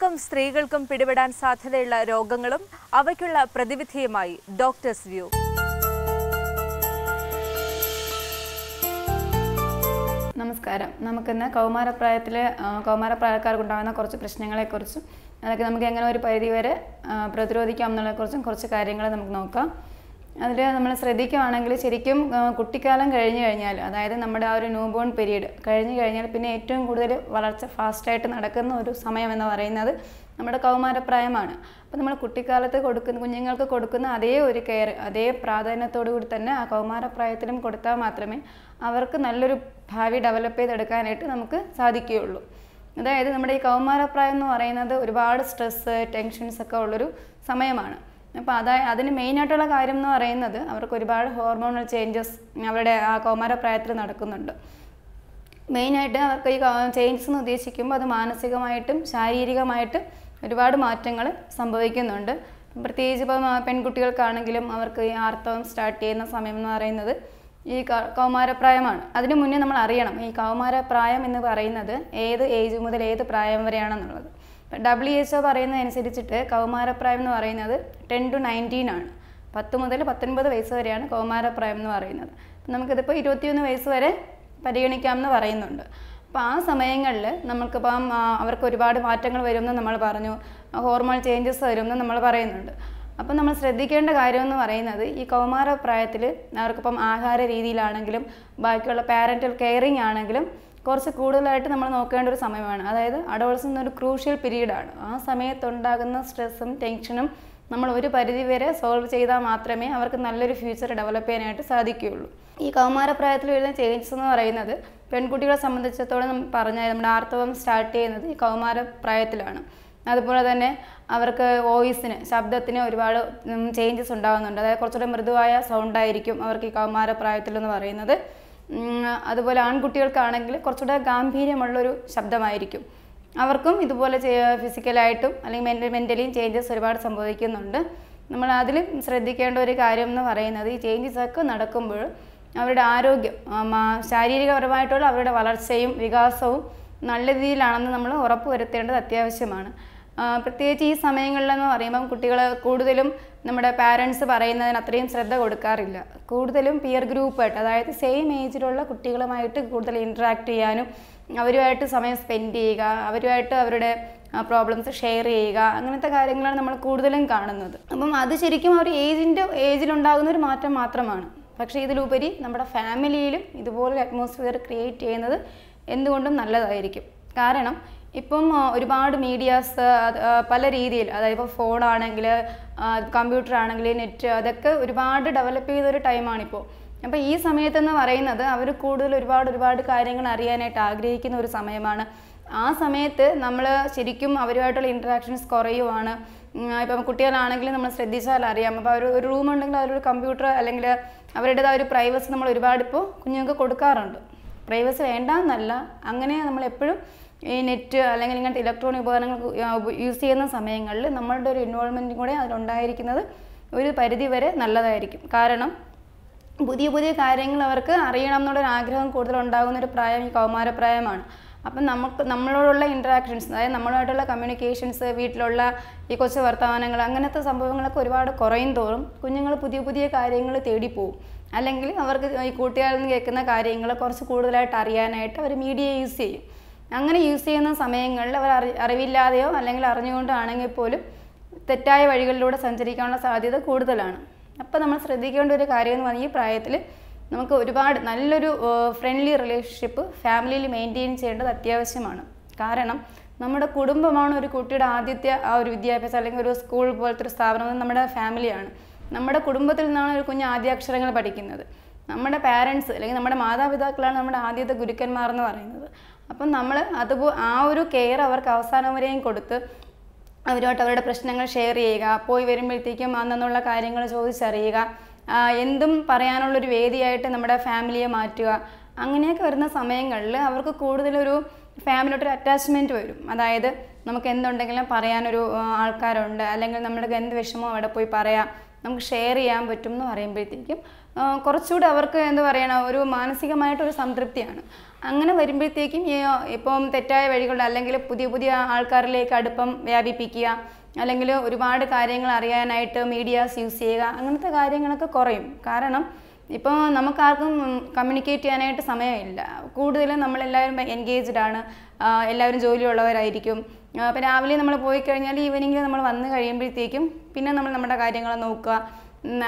കുട്ടികൾക്കും സ്ത്രീകൾക്കും പിടിപെടാൻ സാധ്യതയുള്ള രോഗങ്ങളും അവയ്ക്കുള്ള പ്രതിവിധിയുമായി ഡോക്ടേഴ്സ് വ്യൂ നമസ്കാരം നമുക്കിന്ന് കൗമാരപ്രായത്തിൽ കൗമാരപ്രായക്കാർക്കുണ്ടാകുന്ന കുറച്ച് പ്രശ്നങ്ങളെക്കുറിച്ചും അതൊക്കെ നമുക്ക് എങ്ങനെ ഒരു പരിധിവരെ പ്രതിരോധിക്കാം എന്നുള്ളതിനെക്കുറിച്ചും കുറച്ച് കാര്യങ്ങൾ നമുക്ക് നോക്കാം അതിൽ നമ്മൾ ശ്രദ്ധിക്കുകയാണെങ്കിൽ ശരിക്കും കുട്ടിക്കാലം കഴിഞ്ഞു കഴിഞ്ഞാൽ അതായത് നമ്മുടെ ആ ഒരു ന്യൂ ബോൺ പീരീഡ് കഴിഞ്ഞു കഴിഞ്ഞാൽ പിന്നെ ഏറ്റവും കൂടുതൽ വളർച്ച ഫാസ്റ്റായിട്ട് നടക്കുന്ന ഒരു സമയം എന്ന് പറയുന്നത് നമ്മുടെ കൗമാരപ്രായമാണ് അപ്പോൾ നമ്മൾ കുട്ടിക്കാലത്ത് കൊടുക്കുന്ന കുഞ്ഞുങ്ങൾക്ക് കൊടുക്കുന്ന അതേ ഒരു കെയർ അതേ പ്രാധാന്യത്തോടു കൂടി തന്നെ ആ കൗമാരപ്രായത്തിലും കൊടുത്താൽ മാത്രമേ അവർക്ക് നല്ലൊരു ഭാവി ഡെവലപ്പ് ചെയ്തെടുക്കാനായിട്ട് നമുക്ക് സാധിക്കുകയുള്ളൂ അതായത് നമ്മുടെ ഈ കൗമാരപ്രായം എന്ന് പറയുന്നത് ഒരുപാട് സ്ട്രെസ്സ് ടെൻഷൻസ് ഒക്കെ ഉള്ളൊരു സമയമാണ് അപ്പോൾ അതായത് അതിന് മെയിനായിട്ടുള്ള കാര്യം എന്ന് പറയുന്നത് അവർക്ക് ഒരുപാട് ഹോർമോണൽ ചേഞ്ചസ് അവരുടെ ആ കൗമാരപ്രായത്തിൽ നടക്കുന്നുണ്ട് മെയിനായിട്ട് അവർക്ക് ഈ ചേഞ്ചസ് എന്ന് ഉദ്ദേശിക്കുമ്പോൾ അത് മാനസികമായിട്ടും ശാരീരികമായിട്ടും ഒരുപാട് മാറ്റങ്ങൾ സംഭവിക്കുന്നുണ്ട് പ്രത്യേകിച്ച് ഇപ്പം പെൺകുട്ടികൾക്കാണെങ്കിലും അവർക്ക് ഈ ആർത്തവം സ്റ്റാർട്ട് ചെയ്യുന്ന സമയം എന്ന് പറയുന്നത് ഈ കൗമാരപ്രായമാണ് അതിനു മുന്നേ നമ്മൾ അറിയണം ഈ കൗമാരപ്രായം എന്ന് പറയുന്നത് ഏത് ഏജ് മുതൽ ഏത് പ്രായം വരെയാണെന്നുള്ളത് ഡബ്ല്യു എച്ച് ഒ പറയുന്നതനുസരിച്ചിട്ട് കൗമാരപ്രായം എന്ന് പറയുന്നത് ടെൻ ടു നയൻറ്റീൻ ആണ് പത്ത് മുതൽ പത്തൊൻപത് വയസ്സ് വരെയാണ് കൗമാരപ്രായം എന്ന് പറയുന്നത് നമുക്കിതിപ്പോൾ ഇരുപത്തിയൊന്ന് വയസ്സ് വരെ പരിഗണിക്കാമെന്ന് പറയുന്നുണ്ട് അപ്പോൾ ആ സമയങ്ങളിൽ നമുക്കിപ്പം അവർക്ക് ഒരുപാട് മാറ്റങ്ങൾ വരുമെന്ന് നമ്മൾ പറഞ്ഞു ഹോർമോൺ ചേഞ്ചസ് വരുമെന്ന് നമ്മൾ പറയുന്നുണ്ട് അപ്പം നമ്മൾ ശ്രദ്ധിക്കേണ്ട കാര്യമെന്ന് പറയുന്നത് ഈ കൗമാര പ്രായത്തിൽ അവർക്കിപ്പം ആഹാര രീതിയിലാണെങ്കിലും ബാക്കിയുള്ള പാരൻറ്റൽ കെയറിങ് ആണെങ്കിലും കുറച്ച് കൂടുതലായിട്ട് നമ്മൾ നോക്കേണ്ട ഒരു സമയമാണ് അതായത് അഡോൾസൻ എന്നൊരു ക്രൂഷ്യൽ പീരീഡാണ് ആ സമയത്തുണ്ടാകുന്ന സ്ട്രെസ്സും ടെൻഷനും നമ്മൾ ഒരു പരിധിവരെ സോൾവ് ചെയ്താൽ മാത്രമേ അവർക്ക് നല്ലൊരു ഫ്യൂച്ചർ ഡെവലപ്പ് ചെയ്യാനായിട്ട് സാധിക്കുകയുള്ളൂ ഈ കൗമാരപ്രായത്തിൽ വരുന്ന ചേഞ്ചസ് എന്ന് പറയുന്നത് പെൺകുട്ടികളെ സംബന്ധിച്ചിടത്തോളം പറഞ്ഞാൽ നമ്മുടെ ആർത്തവം സ്റ്റാർട്ട് ചെയ്യുന്നത് ഈ കൗമാരപ്രായത്തിലാണ് അതുപോലെ തന്നെ അവർക്ക് വോയിസിന് ശബ്ദത്തിന് ഒരുപാട് ചേഞ്ചസ് ഉണ്ടാകുന്നുണ്ട് അതായത് കുറച്ചുകൂടെ മൃദുവായ സൗണ്ടായിരിക്കും അവർക്ക് ഈ കൗമാരപ്രായത്തിൽ എന്ന് പറയുന്നത് അതുപോലെ ആൺകുട്ടികൾക്കാണെങ്കിൽ കുറച്ചുകൂടെ ഗാംഭീര്യമുള്ളൊരു ശബ്ദമായിരിക്കും അവർക്കും ഇതുപോലെ ഫിസിക്കലായിട്ടും അല്ലെങ്കിൽ മെൻ്റലിയും ചേഞ്ചസ് ഒരുപാട് സംഭവിക്കുന്നുണ്ട് നമ്മൾ അതിൽ ശ്രദ്ധിക്കേണ്ട ഒരു കാര്യം എന്ന് പറയുന്നത് ഈ ചേഞ്ചസൊക്കെ നടക്കുമ്പോൾ അവരുടെ ആരോഗ്യം ശാരീരികപരമായിട്ടുള്ള അവരുടെ വളർച്ചയും വികാസവും നല്ല രീതിയിലാണെന്ന് നമ്മൾ ഉറപ്പ് വരുത്തേണ്ടത് അത്യാവശ്യമാണ് പ്രത്യേകിച്ച് ഈ സമയങ്ങളിലെന്ന് പറയുമ്പം കുട്ടികൾ കൂടുതലും നമ്മുടെ പാരൻസ് പറയുന്നതിന് അത്രയും ശ്രദ്ധ കൊടുക്കാറില്ല കൂടുതലും പിയർ ഗ്രൂപ്പായിട്ട് അതായത് സെയിം ഏജിലുള്ള കുട്ടികളുമായിട്ട് കൂടുതൽ ഇൻട്രാക്ട് ചെയ്യാനും അവരുമായിട്ട് സമയം സ്പെൻഡ് ചെയ്യുക അവരുമായിട്ട് അവരുടെ പ്രോബ്ലംസ് ഷെയർ ചെയ്യുക അങ്ങനത്തെ കാര്യങ്ങളാണ് നമ്മൾ കൂടുതലും കാണുന്നത് അപ്പം അത് ശരിക്കും ഒരു ഏജിൻ്റെ ഏജിലുണ്ടാകുന്ന ഒരു മാറ്റം മാത്രമാണ് പക്ഷേ ഇതിലുപരി നമ്മുടെ ഫാമിലിയിലും ഇതുപോലൊരു അറ്റ്മോസ്ഫിയർ ക്രിയേറ്റ് ചെയ്യുന്നത് എന്തുകൊണ്ടും നല്ലതായിരിക്കും കാരണം ഇപ്പം ഒരുപാട് മീഡിയാസ് പല രീതിയിൽ അതായത് ഇപ്പോൾ ഫോണാണെങ്കിൽ കമ്പ്യൂട്ടർ ആണെങ്കിൽ നെറ്റ് അതൊക്കെ ഒരുപാട് ഡെവലപ്പ് ചെയ്തൊരു ടൈമാണിപ്പോൾ അപ്പോൾ ഈ സമയത്തെന്ന് പറയുന്നത് അവർ കൂടുതൽ ഒരുപാട് ഒരുപാട് കാര്യങ്ങൾ അറിയാനായിട്ട് ആഗ്രഹിക്കുന്ന ഒരു സമയമാണ് ആ സമയത്ത് നമ്മൾ ശരിക്കും അവരുമായിട്ടുള്ള ഇൻട്രാക്ഷൻസ് കുറയുവാണ് ഇപ്പം കുട്ടികളാണെങ്കിൽ നമ്മൾ ശ്രദ്ധിച്ചാൽ അറിയാം അപ്പോൾ അവർ ഒരു റൂം ഉണ്ടെങ്കിൽ അവരൊരു കമ്പ്യൂട്ടർ അല്ലെങ്കിൽ അവരുടേതായ ഒരു പ്രൈവസി നമ്മൾ ഒരുപാട് ഇപ്പോൾ കുഞ്ഞുങ്ങൾക്ക് കൊടുക്കാറുണ്ട് പ്രൈവസി വേണ്ട എന്നല്ല അങ്ങനെ നമ്മൾ എപ്പോഴും ഈ നെറ്റ് അല്ലെങ്കിൽ ഇങ്ങനത്തെ ഇലക്ട്രോണിക് ഉപകരണങ്ങൾ യൂസ് ചെയ്യുന്ന സമയങ്ങളിൽ നമ്മളുടെ ഒരു ഇൻവോൾവ്മെൻറ്റും കൂടെ അതിലുണ്ടായിരിക്കുന്നത് ഒരു പരിധി വരെ നല്ലതായിരിക്കും കാരണം പുതിയ പുതിയ കാര്യങ്ങൾ അവർക്ക് അറിയണം എന്നുള്ളൊരു ആഗ്രഹം കൂടുതൽ ഉണ്ടാകുന്ന ഒരു പ്രായം ഈ കൗമാരപ്രായമാണ് അപ്പം നമുക്ക് നമ്മളോടുള്ള ഇൻട്രാക്ഷൻസ് അതായത് നമ്മളുമായിട്ടുള്ള കമ്മ്യൂണിക്കേഷൻസ് വീട്ടിലുള്ള ഈ കൊച്ച് വർത്തമാനങ്ങൾ അങ്ങനത്തെ സംഭവങ്ങളൊക്കെ ഒരുപാട് കുറയും തോറും കുഞ്ഞുങ്ങൾ പുതിയ പുതിയ കാര്യങ്ങൾ തേടിപ്പോവും അല്ലെങ്കിൽ അവർക്ക് ഈ കൂട്ടുകാരിൽ നിന്ന് കേൾക്കുന്ന കാര്യങ്ങൾ കുറച്ച് കൂടുതലായിട്ട് അറിയാനായിട്ട് അവർ മീഡിയ യൂസ് ചെയ്യും അങ്ങനെ യൂസ് ചെയ്യുന്ന സമയങ്ങളിൽ അവർ അറി അറിവില്ലാതെയോ അല്ലെങ്കിൽ അറിഞ്ഞുകൊണ്ടാണെങ്കിൽ പോലും തെറ്റായ വഴികളിലൂടെ സഞ്ചരിക്കാനുള്ള സാധ്യത കൂടുതലാണ് അപ്പോൾ നമ്മൾ ശ്രദ്ധിക്കേണ്ട ഒരു കാര്യം എന്ന് പറഞ്ഞാൽ ഈ പ്രായത്തിൽ നമുക്ക് ഒരുപാട് നല്ലൊരു ഫ്രണ്ട്ലി റിലേഷൻഷിപ്പ് ഫാമിലിയിൽ മെയിൻറ്റെയിൻ ചെയ്യേണ്ടത് അത്യാവശ്യമാണ് കാരണം നമ്മുടെ കുടുംബമാണ് ഒരു കുട്ടിയുടെ ആദ്യത്തെ ആ ഒരു വിദ്യാഭ്യാസം അല്ലെങ്കിൽ ഒരു സ്കൂൾ പോലത്തെ ഒരു സ്ഥാപനം നമ്മുടെ ഫാമിലിയാണ് നമ്മുടെ കുടുംബത്തിൽ നിന്നാണ് ഒരു കുഞ്ഞ് ആദ്യാക്ഷരങ്ങൾ പഠിക്കുന്നത് നമ്മുടെ പാരൻസ് അല്ലെങ്കിൽ നമ്മുടെ മാതാപിതാക്കളാണ് നമ്മുടെ ആദ്യത്തെ ഗുരുക്കന്മാർ എന്ന് പറയുന്നത് അപ്പം നമ്മൾ അതുപോ ആ ഒരു കെയർ അവർക്ക് അവസാനം വരെയും കൊടുത്ത് അവരുമായിട്ട് അവരുടെ പ്രശ്നങ്ങൾ ഷെയർ ചെയ്യുക പോയി വരുമ്പോഴത്തേക്കും അന്നെന്നുള്ള കാര്യങ്ങൾ ചോദിച്ചറിയുക എന്തും പറയാനുള്ളൊരു വേദിയായിട്ട് നമ്മുടെ ഫാമിലിയെ മാറ്റുക അങ്ങനെയൊക്കെ വരുന്ന സമയങ്ങളിൽ അവർക്ക് കൂടുതലൊരു ഫാമിലിയോട്ടൊരു അറ്റാച്ച്മെൻറ്റ് വരും അതായത് നമുക്ക് എന്തുണ്ടെങ്കിലും പറയാനൊരു ആൾക്കാരുണ്ട് അല്ലെങ്കിൽ നമ്മുടെ എന്ത് വിഷമവും അവിടെ പോയി പറയാം നമുക്ക് ഷെയർ ചെയ്യാൻ പറ്റും എന്ന് പറയുമ്പോഴത്തേക്കും കുറച്ചുകൂടി അവർക്ക് എന്ത് പറയണ ഒരു മാനസികമായിട്ടൊരു സംതൃപ്തിയാണ് അങ്ങനെ വരുമ്പോഴത്തേക്കും ഇപ്പം തെറ്റായ വഴികൾ അല്ലെങ്കിൽ പുതിയ പുതിയ ആൾക്കാരിലേക്ക് അടുപ്പം വ്യാപിപ്പിക്കുക അല്ലെങ്കിൽ ഒരുപാട് കാര്യങ്ങൾ അറിയാനായിട്ട് മീഡിയാസ് യൂസ് ചെയ്യുക അങ്ങനത്തെ കാര്യങ്ങളൊക്കെ കുറയും കാരണം ഇപ്പോൾ നമുക്കാർക്കും കമ്മ്യൂണിക്കേറ്റ് ചെയ്യാനായിട്ട് സമയമില്ല കൂടുതലും നമ്മളെല്ലാവരും എൻഗേജ്ഡ് ആണ് എല്ലാവരും ജോലിയുള്ളവരായിരിക്കും അപ്പോൾ രാവിലെ നമ്മൾ പോയി കഴിഞ്ഞാൽ ഈവനിങ്ങിൽ നമ്മൾ വന്നു കഴിയുമ്പോഴത്തേക്കും പിന്നെ നമ്മൾ നമ്മുടെ കാര്യങ്ങൾ നോക്കുക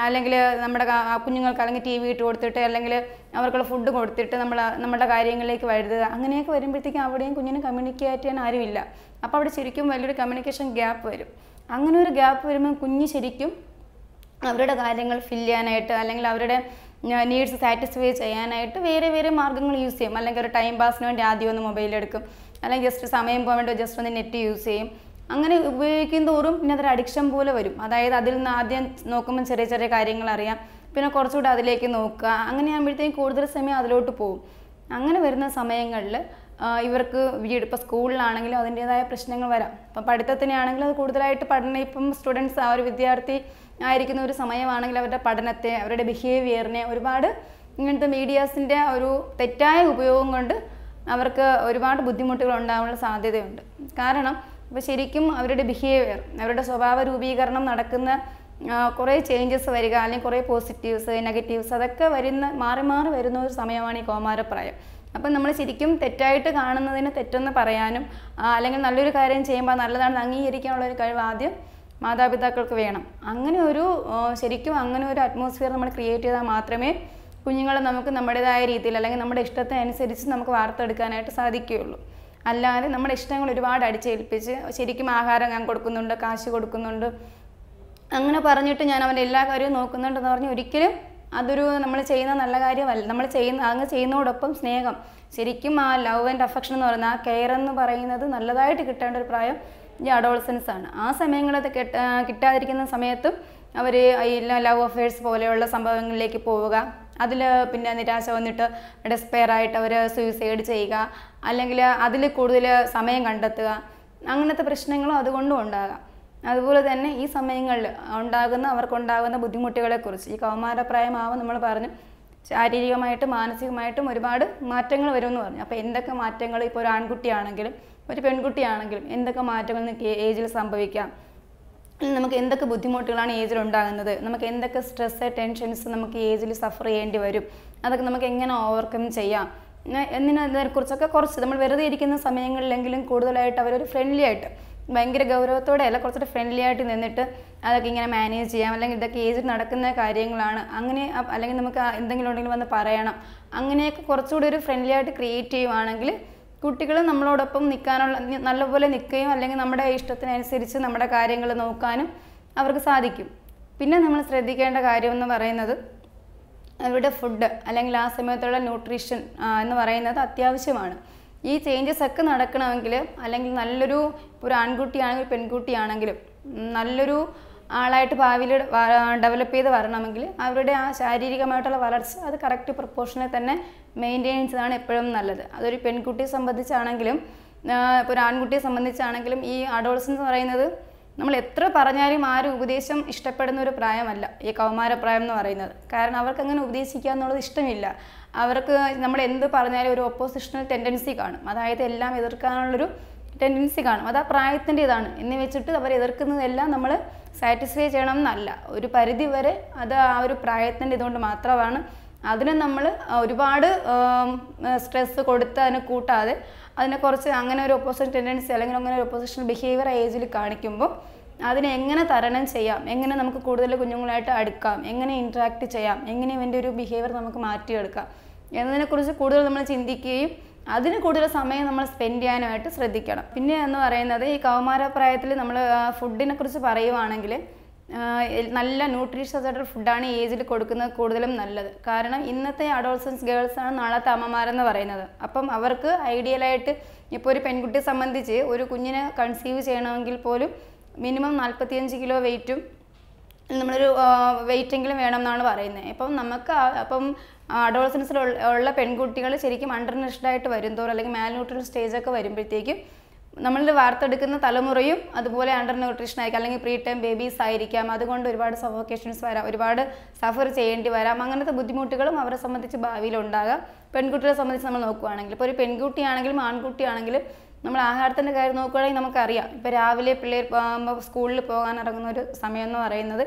അല്ലെങ്കിൽ നമ്മുടെ കുഞ്ഞുങ്ങൾക്ക് അല്ലെങ്കിൽ ടി വി ഇട്ട് കൊടുത്തിട്ട് അല്ലെങ്കിൽ അവർക്കുള്ള ഫുഡ് കൊടുത്തിട്ട് നമ്മൾ നമ്മുടെ കാര്യങ്ങളിലേക്ക് വരുത്തുക അങ്ങനെയൊക്കെ വരുമ്പോഴത്തേക്കും അവിടെയും കുഞ്ഞിനെ കമ്മ്യൂണിക്കേറ്റ് ചെയ്യാൻ ആരുമില്ല അപ്പോൾ അവിടെ ശരിക്കും വലിയൊരു കമ്മ്യൂണിക്കേഷൻ ഗ്യാപ്പ് വരും അങ്ങനെ ഒരു ഗ്യാപ്പ് വരുമ്പോൾ കുഞ്ഞ് ശരിക്കും അവരുടെ കാര്യങ്ങൾ ഫില്ല് ചെയ്യാനായിട്ട് അല്ലെങ്കിൽ അവരുടെ നീഡ്സ് സാറ്റിസ്ഫൈ ചെയ്യാനായിട്ട് വേറെ വേറെ മാർഗ്ഗങ്ങൾ യൂസ് ചെയ്യും അല്ലെങ്കിൽ ഒരു ടൈം പാസിന് വേണ്ടി ആദ്യം ഒന്ന് മൊബൈൽ എടുക്കും അല്ലെങ്കിൽ ജസ്റ്റ് സമയം പോകാൻ വേണ്ടി ജസ്റ്റ് ഒന്ന് നെറ്റ് യൂസ് ചെയ്യും അങ്ങനെ ഉപയോഗിക്കും തോറും പിന്നെ അതൊരു അഡിക്ഷൻ പോലെ വരും അതായത് അതിൽ നിന്ന് ആദ്യം നോക്കുമ്പോൾ ചെറിയ ചെറിയ കാര്യങ്ങൾ അറിയാം പിന്നെ കുറച്ചുകൂടെ അതിലേക്ക് നോക്കുക അങ്ങനെ ആകുമ്പോഴത്തേക്കും കൂടുതൽ സമയം അതിലോട്ട് പോകും അങ്ങനെ വരുന്ന സമയങ്ങളിൽ ഇവർക്ക് വീട് ഇപ്പോൾ സ്കൂളിലാണെങ്കിലും അതിൻ്റേതായ പ്രശ്നങ്ങൾ വരാം ഇപ്പം പഠിത്തത്തിനാണെങ്കിലും അത് കൂടുതലായിട്ട് പഠനം ഇപ്പം സ്റ്റുഡൻസ് ആ ഒരു വിദ്യാർത്ഥി ആയിരിക്കുന്ന ഒരു സമയമാണെങ്കിൽ അവരുടെ പഠനത്തെ അവരുടെ ബിഹേവിയറിനെ ഒരുപാട് ഇങ്ങനത്തെ മീഡിയാസിൻ്റെ ഒരു തെറ്റായ ഉപയോഗം കൊണ്ട് അവർക്ക് ഒരുപാട് ബുദ്ധിമുട്ടുകൾ ഉണ്ടാകാനുള്ള സാധ്യതയുണ്ട് കാരണം അപ്പോൾ ശരിക്കും അവരുടെ ബിഹേവിയർ അവരുടെ സ്വഭാവ രൂപീകരണം നടക്കുന്ന കുറേ ചേഞ്ചസ് വരിക അല്ലെങ്കിൽ കുറേ പോസിറ്റീവ്സ് നെഗറ്റീവ്സ് അതൊക്കെ വരുന്ന മാറി മാറി വരുന്ന ഒരു സമയമാണ് ഈ കോമാരപ്രായം അപ്പം നമ്മൾ ശരിക്കും തെറ്റായിട്ട് കാണുന്നതിന് തെറ്റെന്ന് പറയാനും അല്ലെങ്കിൽ നല്ലൊരു കാര്യം ചെയ്യുമ്പോൾ നല്ലതാണെന്ന് അംഗീകരിക്കാനുള്ള ഒരു കഴിവ് ആദ്യം മാതാപിതാക്കൾക്ക് വേണം അങ്ങനെ ഒരു ശരിക്കും അങ്ങനെ ഒരു അറ്റ്മോസ്ഫിയർ നമ്മൾ ക്രിയേറ്റ് ചെയ്താൽ മാത്രമേ കുഞ്ഞുങ്ങളെ നമുക്ക് നമ്മുടേതായ രീതിയിൽ അല്ലെങ്കിൽ നമ്മുടെ ഇഷ്ടത്തിനനുസരിച്ച് നമുക്ക് വാർത്തെടുക്കാനായിട്ട് സാധിക്കുകയുള്ളൂ അല്ലാതെ നമ്മുടെ ഇഷ്ടങ്ങൾ ഒരുപാട് അടിച്ചേൽപ്പിച്ച് ശരിക്കും ആഹാരം ഞാൻ കൊടുക്കുന്നുണ്ട് കാശ് കൊടുക്കുന്നുണ്ട് അങ്ങനെ പറഞ്ഞിട്ട് ഞാൻ അവൻ്റെ എല്ലാ കാര്യവും നോക്കുന്നുണ്ടെന്ന് പറഞ്ഞ് ഒരിക്കലും അതൊരു നമ്മൾ ചെയ്യുന്ന നല്ല കാര്യമല്ല നമ്മൾ ചെയ്യുന്ന അങ്ങ് ചെയ്യുന്നതോടൊപ്പം സ്നേഹം ശരിക്കും ആ ലവ് ആൻഡ് അഫക്ഷൻ എന്ന് പറയുന്ന ആ കെയർ എന്ന് പറയുന്നത് നല്ലതായിട്ട് കിട്ടേണ്ട ഒരു പ്രായം ഈ അഡോൾസൻസ് ആണ് ആ സമയങ്ങളത് കിട്ട കിട്ടാതിരിക്കുന്ന സമയത്തും അവർ ഈ ലവ് അഫേഴ്സ് പോലെയുള്ള സംഭവങ്ങളിലേക്ക് പോവുക അതിൽ പിന്നെ നിരാശ വന്നിട്ട് ഡെസ്പെയർ ആയിട്ട് അവർ സൂയിസൈഡ് ചെയ്യുക അല്ലെങ്കിൽ അതിൽ കൂടുതൽ സമയം കണ്ടെത്തുക അങ്ങനത്തെ പ്രശ്നങ്ങളും അതുകൊണ്ടും ഉണ്ടാകാം അതുപോലെ തന്നെ ഈ സമയങ്ങളിൽ ഉണ്ടാകുന്ന അവർക്കുണ്ടാകുന്ന ബുദ്ധിമുട്ടുകളെക്കുറിച്ച് ഈ കൗമാരപ്രായമാവും നമ്മൾ പറഞ്ഞു ശാരീരികമായിട്ടും മാനസികമായിട്ടും ഒരുപാട് മാറ്റങ്ങൾ വരുമെന്ന് പറഞ്ഞു അപ്പോൾ എന്തൊക്കെ മാറ്റങ്ങൾ ഇപ്പോൾ ഒരു ആൺകുട്ടിയാണെങ്കിലും ഒരു പെൺകുട്ടിയാണെങ്കിലും എന്തൊക്കെ മാറ്റങ്ങൾ നിൽക്കുക ഏജിൽ സംഭവിക്കാം നമുക്ക് എന്തൊക്കെ ബുദ്ധിമുട്ടുകളാണ് ഏജിൽ ഉണ്ടാകുന്നത് നമുക്ക് എന്തൊക്കെ സ്ട്രെസ്സ് ടെൻഷൻസ് നമുക്ക് ഏജിൽ സഫർ ചെയ്യേണ്ടി വരും അതൊക്കെ നമുക്ക് എങ്ങനെ ഓവർകം ചെയ്യാം എന്നതിനെക്കുറിച്ചൊക്കെ കുറച്ച് നമ്മൾ വെറുതെ ഇരിക്കുന്ന സമയങ്ങളിലെങ്കിലും കൂടുതലായിട്ട് അവരൊരു ഫ്രണ്ട്ലി ആയിട്ട് ഭയങ്കര ഗൗരവത്തോടെ അല്ല കുറച്ചുകൂടെ ഫ്രണ്ട്ലി ആയിട്ട് നിന്നിട്ട് അതൊക്കെ ഇങ്ങനെ മാനേജ് ചെയ്യാം അല്ലെങ്കിൽ ഇതൊക്കെ ഏജ് നടക്കുന്ന കാര്യങ്ങളാണ് അങ്ങനെ അല്ലെങ്കിൽ നമുക്ക് എന്തെങ്കിലും ഉണ്ടെങ്കിൽ വന്ന് പറയണം അങ്ങനെയൊക്കെ കുറച്ചുകൂടി ഒരു ഫ്രണ്ട്ലി ആയിട്ട് ക്രിയേറ്റ് ചെയ്യുവാണെങ്കിൽ കുട്ടികൾ നമ്മളോടൊപ്പം നിൽക്കാനുള്ള നല്ലപോലെ നിൽക്കുകയും അല്ലെങ്കിൽ നമ്മുടെ ഇഷ്ടത്തിനനുസരിച്ച് നമ്മുടെ കാര്യങ്ങൾ നോക്കാനും അവർക്ക് സാധിക്കും പിന്നെ നമ്മൾ ശ്രദ്ധിക്കേണ്ട കാര്യം എന്ന് പറയുന്നത് അവരുടെ ഫുഡ് അല്ലെങ്കിൽ ആ സമയത്തുള്ള ന്യൂട്രീഷൻ എന്ന് പറയുന്നത് അത്യാവശ്യമാണ് ഈ ചേഞ്ചസ് ഒക്കെ നടക്കണമെങ്കിൽ അല്ലെങ്കിൽ നല്ലൊരു ഒരു ആൺകുട്ടിയാണെങ്കിലും പെൺകുട്ടിയാണെങ്കിലും നല്ലൊരു ആളായിട്ട് ഭാവിയിൽ ഡെവലപ്പ് ചെയ്ത് വരണമെങ്കിൽ അവരുടെ ആ ശാരീരികമായിട്ടുള്ള വളർച്ച അത് കറക്റ്റ് പ്രൊപ്പോർഷനിൽ തന്നെ മെയിൻറ്റെയിൻ ചെയ്താണ് എപ്പോഴും നല്ലത് അതൊരു പെൺകുട്ടിയെ സംബന്ധിച്ചാണെങ്കിലും ഇപ്പോൾ ഒരു ആൺകുട്ടിയെ സംബന്ധിച്ചാണെങ്കിലും ഈ അഡോൾസൻസ് എന്ന് പറയുന്നത് നമ്മൾ എത്ര പറഞ്ഞാലും ആ ഒരു ഉപദേശം ഇഷ്ടപ്പെടുന്ന ഒരു പ്രായമല്ല ഈ കൗമാരപ്രായം എന്ന് പറയുന്നത് കാരണം അവർക്ക് അങ്ങനെ ഉപദേശിക്കുക എന്നുള്ളത് ഇഷ്ടമില്ല അവർക്ക് നമ്മൾ എന്ത് പറഞ്ഞാലും ഒരു ഒപ്പോസിഷണൽ ടെൻഡൻസി കാണും അതായത് എല്ലാം എതിർക്കാനുള്ളൊരു ടെൻഡൻസി കാണും അത് ആ ഇതാണ് എന്ന് വെച്ചിട്ട് അവർ എതിർക്കുന്നതെല്ലാം നമ്മൾ സാറ്റിസ്ഫൈ ചെയ്യണം എന്നല്ല ഒരു പരിധി വരെ അത് ആ ഒരു പ്രായത്തിൻ്റെ ഇതുകൊണ്ട് മാത്രമാണ് അതിനെ നമ്മൾ ഒരുപാട് സ്ട്രെസ് കൊടുത്ത് അതിനെ കൂട്ടാതെ അതിനെ കുറച്ച് അങ്ങനെ ഒരു ഒപ്പോസിഷൻ ടെൻഡൻസി അല്ലെങ്കിൽ അങ്ങനെ ഒരു ഒപ്പോസിഷൻ ബിഹേവിയർ ഏജിൽ കാണിക്കുമ്പോൾ അതിനെ എങ്ങനെ തരണം ചെയ്യാം എങ്ങനെ നമുക്ക് കൂടുതൽ കുഞ്ഞുങ്ങളായിട്ട് അടുക്കാം എങ്ങനെ ഇൻട്രാക്ട് ചെയ്യാം എങ്ങനെ ഇവൻ്റെ ഒരു ബിഹേവിയർ നമുക്ക് മാറ്റിയെടുക്കാം എന്നതിനെക്കുറിച്ച് കൂടുതൽ നമ്മൾ ചിന്തിക്കുകയും അതിന് കൂടുതൽ സമയം നമ്മൾ സ്പെൻഡ് ചെയ്യാനായിട്ട് ശ്രദ്ധിക്കണം പിന്നെ എന്ന് പറയുന്നത് ഈ കൗമാരപ്രായത്തിൽ നമ്മൾ ഫുഡിനെക്കുറിച്ച് പറയുവാണെങ്കിൽ നല്ല ന്യൂട്രീഷ്യസ് ആയിട്ടുള്ള ഫുഡാണ് ഈ ഏജിൽ കൊടുക്കുന്നത് കൂടുതലും നല്ലത് കാരണം ഇന്നത്തെ അഡോൾസൻസ് ഗേൾസാണ് നാളത്തെ അമ്മമാരെന്ന് പറയുന്നത് അപ്പം അവർക്ക് ഐഡിയലായിട്ട് ഇപ്പോൾ ഒരു പെൺകുട്ടിയെ സംബന്ധിച്ച് ഒരു കുഞ്ഞിനെ കൺസീവ് ചെയ്യണമെങ്കിൽ പോലും മിനിമം നാൽപ്പത്തിയഞ്ച് കിലോ വെയിറ്റും നമ്മളൊരു വെയിറ്റെങ്കിലും വേണം എന്നാണ് പറയുന്നത് ഇപ്പം നമുക്ക് അപ്പം അഡോളസൻസിലുള്ള പെൺകുട്ടികൾ ശരിക്കും അണ്ടർ നറിഷ്ഡ് ആയിട്ട് വരുന്തോറും അല്ലെങ്കിൽ മാൽ ന്യൂട്രൽ സ്റ്റേജൊക്കെ വരുമ്പോഴത്തേക്കും നമ്മൾ വാർത്തെടുക്കുന്ന തലമുറയും അതുപോലെ അണ്ടർ ന്യൂട്രീഷൻ ആയിരിക്കും അല്ലെങ്കിൽ പ്രീ ടൈം ബേബീസ് ആയിരിക്കാം അതുകൊണ്ട് ഒരുപാട് സഫോക്കേഷൻസ് വരാം ഒരുപാട് സഫർ ചെയ്യേണ്ടി വരാം അങ്ങനത്തെ ബുദ്ധിമുട്ടുകളും അവരെ സംബന്ധിച്ച് ഭാവിയിൽ ഉണ്ടാകാം പെൺകുട്ടികളെ സംബന്ധിച്ച് നമ്മൾ നോക്കുകയാണെങ്കിൽ ഇപ്പോൾ ഒരു പെൺകുട്ടിയാണെങ്കിലും ആൺകുട്ടിയാണെങ്കിലും നമ്മൾ ആഹാരത്തിൻ്റെ കാര്യം നോക്കുകയാണെങ്കിൽ നമുക്കറിയാം ഇപ്പോൾ രാവിലെ പിള്ളേർ സ്കൂളിൽ പോകാൻ ഇറങ്ങുന്ന ഒരു സമയം എന്ന് പറയുന്നത്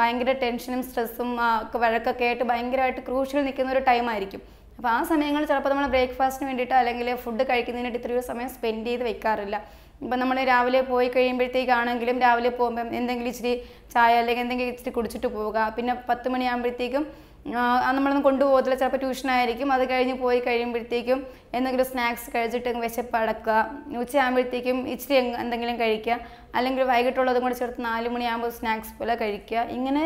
ഭയങ്കര ടെൻഷനും സ്ട്രെസ്സും ഒക്കെ വഴക്കൊക്കെ ആയിട്ട് ഭയങ്കരമായിട്ട് ക്രൂഷ്യൽ നിൽക്കുന്ന ഒരു ടൈമായിരിക്കും അപ്പോൾ ആ സമയങ്ങൾ ചിലപ്പോൾ നമ്മൾ ബ്രേക്ക്ഫാസ്റ്റിന് വേണ്ടിയിട്ട് അല്ലെങ്കിൽ ഫുഡ് വേണ്ടി ഇത്രയും സമയം സ്പെൻഡ് ചെയ്ത് വെക്കാറില്ല ഇപ്പം നമ്മൾ രാവിലെ പോയി കഴിയുമ്പോഴത്തേക്കാണെങ്കിലും രാവിലെ പോകുമ്പം എന്തെങ്കിലും ഇച്ചിരി ചായ അല്ലെങ്കിൽ എന്തെങ്കിലും ഇച്ചിരി കുടിച്ചിട്ട് പോവുക പിന്നെ പത്ത് മണിയാകുമ്പോഴത്തേക്കും നമ്മളൊന്നും കൊണ്ടുപോകത്തില്ല ചിലപ്പോൾ ട്യൂഷനായിരിക്കും അത് കഴിഞ്ഞ് പോയി കഴിയുമ്പോഴത്തേക്കും എന്തെങ്കിലും സ്നാക്സ് കഴിച്ചിട്ട് വിശപ്പടക്കുക ഉച്ചയാകുമ്പോഴത്തേക്കും ഇച്ചിരി എന്തെങ്കിലും കഴിക്കുക അല്ലെങ്കിൽ വൈകിട്ടുള്ളതും കൂടെ ചേർത്ത് നാല് മണിയാകുമ്പോൾ സ്നാക്സ് പോലെ കഴിക്കുക ഇങ്ങനെ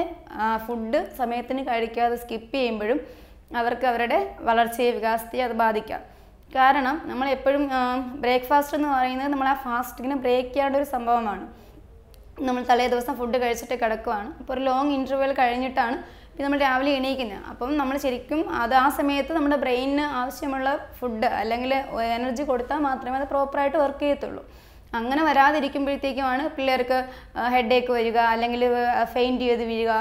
ഫുഡ് സമയത്തിന് കഴിക്കാതെ സ്കിപ്പ് ചെയ്യുമ്പോഴും അവർക്ക് അവരുടെ വളർച്ചയെ വികാസത്തെ അത് ബാധിക്കാം കാരണം നമ്മൾ എപ്പോഴും ബ്രേക്ക്ഫാസ്റ്റ് എന്ന് പറയുന്നത് നമ്മൾ ആ ഫാസ്റ്റിങ്ങിനെ ബ്രേക്ക് ചെയ്യേണ്ട ഒരു സംഭവമാണ് നമ്മൾ തലേ ദിവസം ഫുഡ് കഴിച്ചിട്ട് കിടക്കുവാണ് അപ്പോൾ ഒരു ലോങ് ഇൻ്റർവെൽ കഴിഞ്ഞിട്ടാണ് പിന്നെ നമ്മൾ രാവിലെ എണീക്കുന്നത് അപ്പം നമ്മൾ ശരിക്കും അത് ആ സമയത്ത് നമ്മുടെ ബ്രെയിനിന് ആവശ്യമുള്ള ഫുഡ് അല്ലെങ്കിൽ എനർജി കൊടുത്താൽ മാത്രമേ അത് പ്രോപ്പറായിട്ട് വർക്ക് ചെയ്യത്തുള്ളൂ അങ്ങനെ വരാതിരിക്കുമ്പോഴത്തേക്കുമാണ് പിള്ളേർക്ക് ഹെഡേക്ക് വരിക അല്ലെങ്കിൽ ഫെയിൻറ്റ് ചെയ്ത് വീഴുക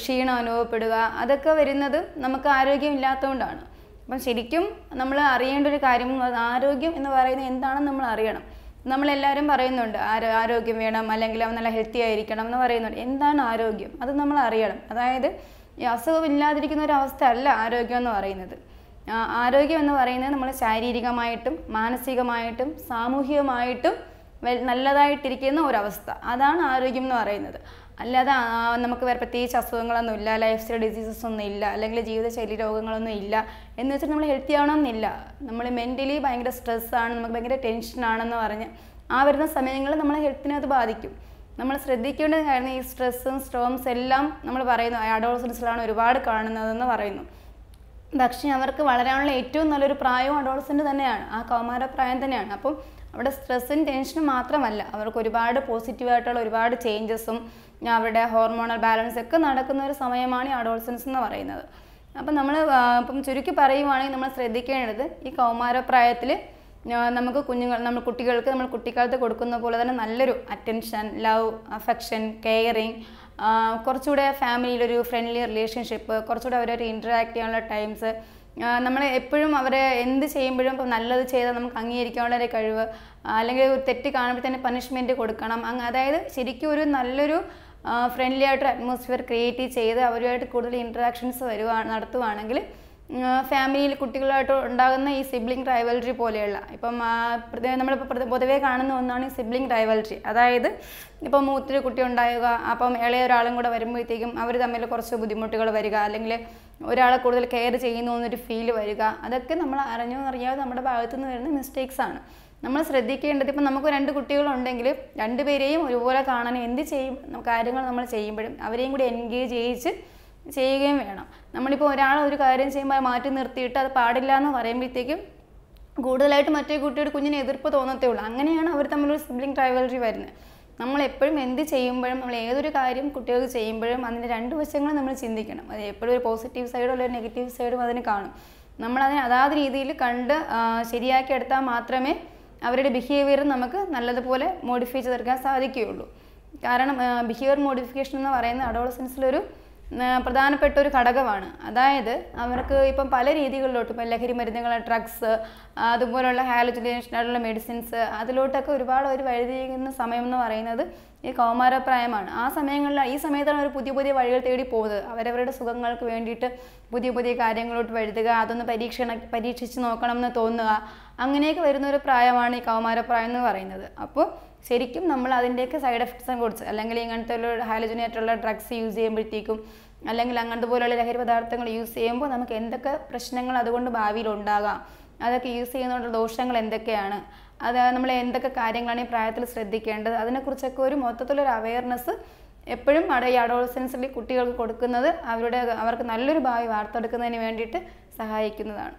ക്ഷീണം അനുഭവപ്പെടുക അതൊക്കെ വരുന്നത് നമുക്ക് ആരോഗ്യം ഇല്ലാത്തതുകൊണ്ടാണ് അപ്പം ശരിക്കും നമ്മൾ അറിയേണ്ട ഒരു കാര്യം ആരോഗ്യം എന്ന് പറയുന്നത് എന്താണെന്ന് നമ്മൾ അറിയണം നമ്മളെല്ലാവരും പറയുന്നുണ്ട് ആരോഗ്യം വേണം അല്ലെങ്കിൽ അവൻ നല്ല ഹെൽത്തി ആയിരിക്കണം എന്ന് പറയുന്നുണ്ട് എന്താണ് ആരോഗ്യം അത് നമ്മൾ അറിയണം അതായത് ഈ അസുഖമില്ലാതിരിക്കുന്ന ഒരു അവസ്ഥ അല്ല ആരോഗ്യം എന്ന് പറയുന്നത് ആരോഗ്യം എന്ന് പറയുന്നത് നമ്മൾ ശാരീരികമായിട്ടും മാനസികമായിട്ടും സാമൂഹികമായിട്ടും നല്ലതായിട്ടിരിക്കുന്ന ഒരവസ്ഥ അതാണ് ആരോഗ്യം എന്ന് പറയുന്നത് അല്ലാതെ നമുക്ക് വേറെ പ്രത്യേകിച്ച് അസുഖങ്ങളൊന്നും ഇല്ല ലൈഫ് സ്റ്റൈൽ ഡിസീസസ് ഒന്നും ഇല്ല അല്ലെങ്കിൽ ജീവിതശൈലി രോഗങ്ങളൊന്നും ഇല്ല എന്ന് വെച്ചാൽ നമ്മൾ ഹെൽത്തി ആവണമെന്നില്ല നമ്മൾ മെൻ്റലി ഭയങ്കര സ്ട്രെസ്സാണ് നമുക്ക് ഭയങ്കര ടെൻഷനാണെന്ന് പറഞ്ഞ് ആ വരുന്ന സമയങ്ങളിൽ നമ്മളെ ഹെൽത്തിനെ അത് ബാധിക്കും നമ്മൾ ശ്രദ്ധിക്കേണ്ട കാരണം ഈ സ്ട്രെസ്സും സ്ട്രോംസ് എല്ലാം നമ്മൾ പറയുന്നു അഡോളസൻസിലാണ് ഒരുപാട് കാണുന്നതെന്ന് പറയുന്നു പക്ഷേ അവർക്ക് വളരാനുള്ള ഏറ്റവും നല്ലൊരു പ്രായവും അഡോൾസിൻ്റെ തന്നെയാണ് ആ കൗമാര പ്രായം തന്നെയാണ് അപ്പം അവിടെ സ്ട്രെസ്സും ടെൻഷനും മാത്രമല്ല അവർക്ക് ഒരുപാട് പോസിറ്റീവായിട്ടുള്ള ഒരുപാട് ചേഞ്ചസും അവരുടെ ഹോർമോണൽ ബാലൻസ് ഒക്കെ നടക്കുന്ന ഒരു സമയമാണ് ഈ അഡോൾസൻസ് എന്ന് പറയുന്നത് അപ്പം നമ്മൾ ഇപ്പം ചുരുക്കി പറയുവാണെങ്കിൽ നമ്മൾ ശ്രദ്ധിക്കേണ്ടത് ഈ കൗമാരപ്രായത്തിൽ നമുക്ക് കുഞ്ഞുങ്ങൾ നമ്മൾ കുട്ടികൾക്ക് നമ്മൾ കുട്ടിക്കാലത്ത് കൊടുക്കുന്ന പോലെ തന്നെ നല്ലൊരു അറ്റൻഷൻ ലവ് അഫെക്ഷൻ കെയറിങ് കുറച്ചുകൂടെ ഫാമിലിയിലൊരു ഫ്രണ്ട്ലി റിലേഷൻഷിപ്പ് കുറച്ചുകൂടെ അവരായിട്ട് ഇൻട്രാക്ട് ചെയ്യാനുള്ള ടൈംസ് നമ്മൾ എപ്പോഴും അവരെ എന്ത് ചെയ്യുമ്പോഴും ഇപ്പം നല്ലത് ചെയ്താൽ നമുക്ക് അംഗീകരിക്കാനുള്ള കഴിവ് അല്ലെങ്കിൽ ഒരു തെറ്റ് കാണുമ്പോൾ തന്നെ പണിഷ്മെൻറ്റ് കൊടുക്കണം അങ്ങ് അതായത് ശരിക്കും ഒരു നല്ലൊരു ഫ്രണ്ട്ലി ആയിട്ടൊരു അറ്റ്മോസ്ഫിയർ ക്രിയേറ്റ് ചെയ്ത് അവരുമായിട്ട് കൂടുതൽ ഇൻട്രാക്ഷൻസ് വരുവാ നടത്തുവാണെങ്കിൽ ഫാമിലിയിൽ കുട്ടികളായിട്ട് ഉണ്ടാകുന്ന ഈ സിബ്ലിംഗ് റൈവൽറി പോലെയുള്ള ഇപ്പം നമ്മളിപ്പോൾ പൊതുവേ കാണുന്ന ഒന്നാണ് ഈ സിബ്ലിംഗ് റൈവൽറി അതായത് ഇപ്പം മൂത്തൊരു കുട്ടി ഉണ്ടാവുക അപ്പം ഇളയ ഒരാളും കൂടെ വരുമ്പോഴത്തേക്കും അവർ തമ്മിൽ കുറച്ച് ബുദ്ധിമുട്ടുകൾ വരിക അല്ലെങ്കിൽ ഒരാളെ കൂടുതൽ കെയർ ചെയ്യുന്നു എന്നൊരു ഫീൽ വരിക അതൊക്കെ നമ്മൾ അറിഞ്ഞോ എന്നറിയാതെ നമ്മുടെ ഭാഗത്തു നിന്ന് വരുന്ന മിസ്റ്റേക്സ് ആണ് നമ്മൾ ശ്രദ്ധിക്കേണ്ടത് ഇപ്പം നമുക്ക് രണ്ട് കുട്ടികളുണ്ടെങ്കിൽ രണ്ടുപേരെയും ഒരുപോലെ കാണാൻ എന്ത് ചെയ്യും കാര്യങ്ങൾ നമ്മൾ ചെയ്യുമ്പോഴും അവരെയും കൂടി എൻഗേജ് ചെയ്യിച്ച് ചെയ്യുകയും വേണം നമ്മളിപ്പോൾ ഒരാൾ ഒരു കാര്യം ചെയ്യുമ്പോൾ മാറ്റി നിർത്തിയിട്ട് അത് പാടില്ല എന്ന് പറയുമ്പോഴത്തേക്കും കൂടുതലായിട്ട് മറ്റേ കുട്ടിയുടെ കുഞ്ഞിന് എതിർപ്പ് തോന്നത്തേ ഉള്ളൂ അങ്ങനെയാണ് അവർ തമ്മിലൊരു സിബ്ലിംഗ് ട്രൈവലറി വരുന്നത് നമ്മളെപ്പോഴും എന്ത് ചെയ്യുമ്പോഴും നമ്മൾ ഏതൊരു കാര്യം കുട്ടികൾക്ക് ചെയ്യുമ്പോഴും അതിൻ്റെ രണ്ട് വശങ്ങൾ നമ്മൾ ചിന്തിക്കണം അത് എപ്പോഴും ഒരു പോസിറ്റീവ് സൈഡും അല്ലെങ്കിൽ നെഗറ്റീവ് സൈഡും അതിന് കാണും നമ്മളതിനെ അതാത് രീതിയിൽ കണ്ട് ശരിയാക്കി എടുത്താൽ മാത്രമേ അവരുടെ ബിഹേവിയർ നമുക്ക് നല്ലതുപോലെ മോഡിഫൈ ചെയ്തെടുക്കാൻ സാധിക്കുകയുള്ളൂ കാരണം ബിഹേവിയർ മോഡിഫിക്കേഷൻ എന്ന് പറയുന്നത് അഡോളസൻസിലൊരു പ്രധാനപ്പെട്ട ഒരു ഘടകമാണ് അതായത് അവർക്ക് ഇപ്പം പല രീതികളിലോട്ട് ഇപ്പം ലഹരി മരുന്നുകൾ ഡ്രഗ്സ് അതുപോലുള്ള ഹാലുജിനേഷനായിട്ടുള്ള മെഡിസിൻസ് അതിലോട്ടൊക്കെ ഒരുപാട് ഒരു വഴിതിരിയുന്ന സമയം എന്ന് പറയുന്നത് ഈ കൗമാരപ്രായമാണ് ആ സമയങ്ങളിൽ ഈ സമയത്താണ് അവർ പുതിയ പുതിയ വഴികൾ തേടി പോകുന്നത് അവരവരുടെ സുഖങ്ങൾക്ക് വേണ്ടിയിട്ട് പുതിയ പുതിയ കാര്യങ്ങളോട്ട് വഴുതുക അതൊന്ന് പരീക്ഷണ പരീക്ഷിച്ച് നോക്കണം എന്ന് തോന്നുക അങ്ങനെയൊക്കെ വരുന്ന ഒരു പ്രായമാണ് ഈ കൗമാരപ്രായം എന്ന് പറയുന്നത് അപ്പോൾ ശരിക്കും നമ്മൾ അതിൻ്റെയൊക്കെ സൈഡ് എഫക്ട്സും കൊടുത്ത് അല്ലെങ്കിൽ ഇങ്ങനത്തെ ഒരു ഹാലജുനേറ്റുള്ള ഡ്രഗ്സ് യൂസ് ചെയ്യുമ്പോഴത്തേക്കും അല്ലെങ്കിൽ അങ്ങനത്തെ പോലുള്ള ലഹരി പദാർത്ഥങ്ങൾ യൂസ് ചെയ്യുമ്പോൾ നമുക്ക് എന്തൊക്കെ പ്രശ്നങ്ങൾ അതുകൊണ്ട് ഭാവിയിൽ ഉണ്ടാകാം അതൊക്കെ യൂസ് ചെയ്യുന്നതുകൊണ്ടുള്ള ദോഷങ്ങൾ എന്തൊക്കെയാണ് അത് നമ്മൾ എന്തൊക്കെ കാര്യങ്ങളാണ് ഈ പ്രായത്തിൽ ശ്രദ്ധിക്കേണ്ടത് അതിനെക്കുറിച്ചൊക്കെ ഒരു മൊത്തത്തിലൊരു അവയർനെസ് എപ്പോഴും അവിടെ ഈ അഡോളസൻസിൽ കുട്ടികൾക്ക് കൊടുക്കുന്നത് അവരുടെ അവർക്ക് നല്ലൊരു ഭാവി വാർത്തെടുക്കുന്നതിന് വേണ്ടിയിട്ട് സഹായിക്കുന്നതാണ്